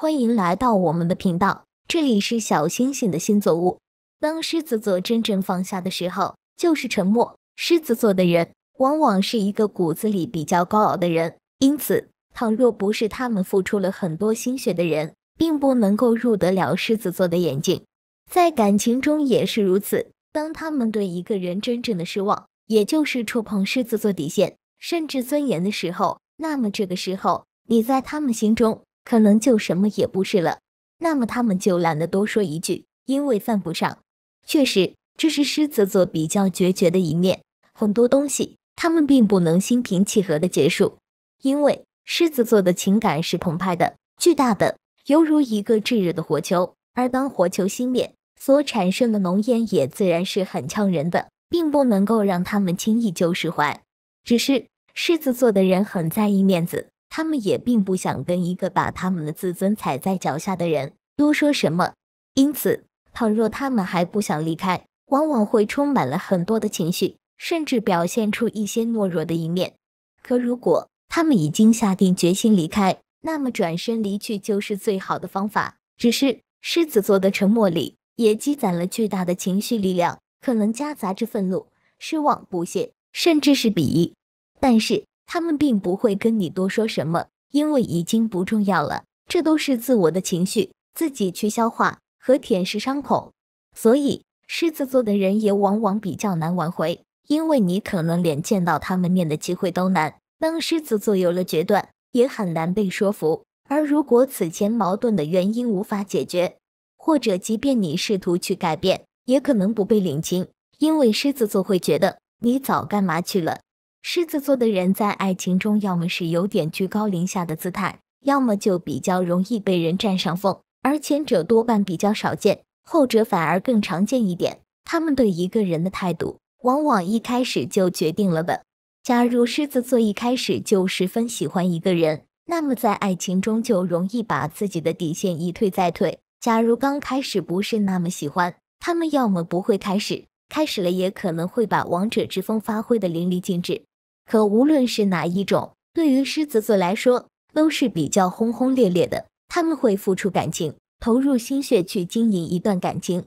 欢迎来到我们的频道，这里是小星星的星座屋。当狮子座真正放下的时候，就是沉默。狮子座的人往往是一个骨子里比较高傲的人，因此，倘若不是他们付出了很多心血的人，并不能够入得了狮子座的眼睛。在感情中也是如此。当他们对一个人真正的失望，也就是触碰狮子座底线，甚至尊严的时候，那么这个时候，你在他们心中。可能就什么也不是了，那么他们就懒得多说一句，因为犯不上。确实，这是狮子座比较决绝的一面。很多东西，他们并不能心平气和的结束，因为狮子座的情感是澎湃的、巨大的，犹如一个炙热的火球。而当火球熄灭，所产生的浓烟也自然是很呛人的，并不能够让他们轻易就释怀。只是，狮子座的人很在意面子。他们也并不想跟一个把他们的自尊踩在脚下的人多说什么，因此，倘若他们还不想离开，往往会充满了很多的情绪，甚至表现出一些懦弱的一面。可如果他们已经下定决心离开，那么转身离去就是最好的方法。只是狮子座的沉默里也积攒了巨大的情绪力量，可能夹杂着愤怒、失望、不屑，甚至是鄙夷。但是。他们并不会跟你多说什么，因为已经不重要了。这都是自我的情绪，自己去消化和舔舐伤口。所以，狮子座的人也往往比较难挽回，因为你可能连见到他们面的机会都难。当狮子座有了决断，也很难被说服。而如果此前矛盾的原因无法解决，或者即便你试图去改变，也可能不被领情，因为狮子座会觉得你早干嘛去了。狮子座的人在爱情中，要么是有点居高临下的姿态，要么就比较容易被人占上风，而前者多半比较少见，后者反而更常见一点。他们对一个人的态度，往往一开始就决定了的。假如狮子座一开始就十分喜欢一个人，那么在爱情中就容易把自己的底线一退再退；假如刚开始不是那么喜欢，他们要么不会开始，开始了也可能会把王者之风发挥的淋漓尽致。可无论是哪一种，对于狮子座来说都是比较轰轰烈烈的。他们会付出感情，投入心血去经营一段感情，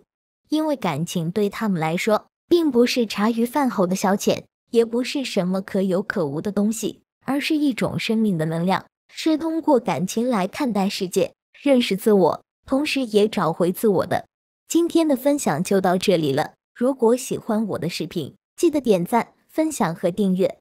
因为感情对他们来说，并不是茶余饭后的消遣，也不是什么可有可无的东西，而是一种生命的能量，是通过感情来看待世界、认识自我，同时也找回自我的。今天的分享就到这里了。如果喜欢我的视频，记得点赞、分享和订阅。